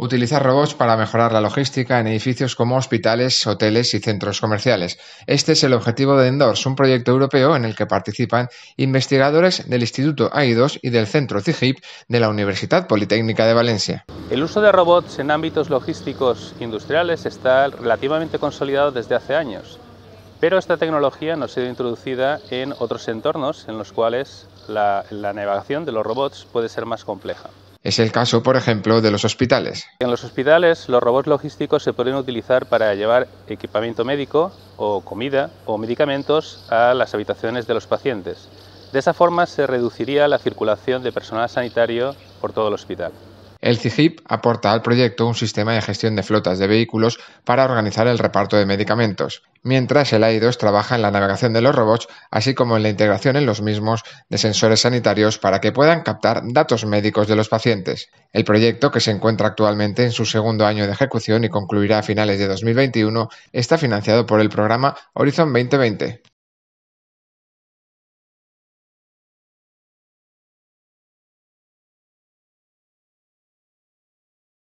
Utilizar robots para mejorar la logística en edificios como hospitales, hoteles y centros comerciales. Este es el objetivo de Endors, un proyecto europeo en el que participan investigadores del Instituto AIDOS y del Centro CIGIP de la Universidad Politécnica de Valencia. El uso de robots en ámbitos logísticos industriales está relativamente consolidado desde hace años, pero esta tecnología no ha sido introducida en otros entornos en los cuales la navegación de los robots puede ser más compleja. Es el caso, por ejemplo, de los hospitales. En los hospitales, los robots logísticos se pueden utilizar para llevar equipamiento médico o comida o medicamentos a las habitaciones de los pacientes. De esa forma se reduciría la circulación de personal sanitario por todo el hospital. El CIGIP aporta al proyecto un sistema de gestión de flotas de vehículos para organizar el reparto de medicamentos, mientras el AI2 trabaja en la navegación de los robots, así como en la integración en los mismos de sensores sanitarios para que puedan captar datos médicos de los pacientes. El proyecto, que se encuentra actualmente en su segundo año de ejecución y concluirá a finales de 2021, está financiado por el programa Horizon 2020.